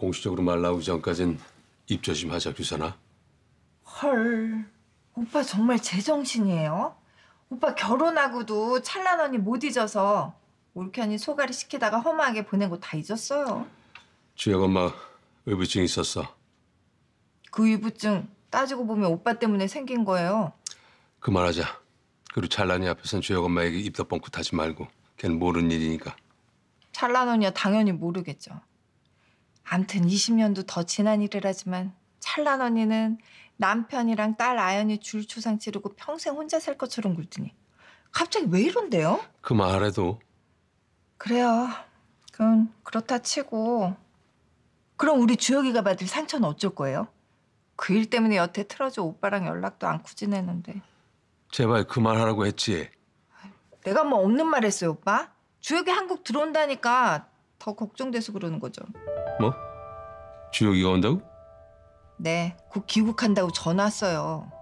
공식적으로 말 나오기 전까진 입조심하자 규선나 헐, 오빠 정말 제정신이에요? 오빠 결혼하고도 찬란 언니 못 잊어서 올케언니 소가리 시키다가 허망하게 보낸 거 다 잊었어요. 주혁 엄마 의부증 있었어. 그 의부증 따지고 보면 오빠 때문에 생긴 거예요. 그만하자. 그리고 찰란이 앞에선 주혁 엄마에게 입덧 뻥끗하지 말고 걘 모르는 일이니까. 찰란 언니야 당연히 모르겠죠. 암튼 20년도 더 지난 일이라지만 찰란 언니는 남편이랑 딸 아연이 줄추상 치르고 평생 혼자 살 것처럼 굴더니 갑자기 왜 이런데요? 그말해도 그래요. 그럼 그렇다 치고 그럼 우리 주혁이가 받을 상처는 어쩔 거예요? 그 일 때문에 여태 틀어져 오빠랑 연락도 안고 지내는데 제발 그 말 하라고 했지. 내가 뭐 없는 말 했어요 오빠? 주혁이 한국 들어온다니까 더 걱정돼서 그러는 거죠. 뭐? 준혁이가 온다고? 네, 곧 귀국한다고 전화 왔어요.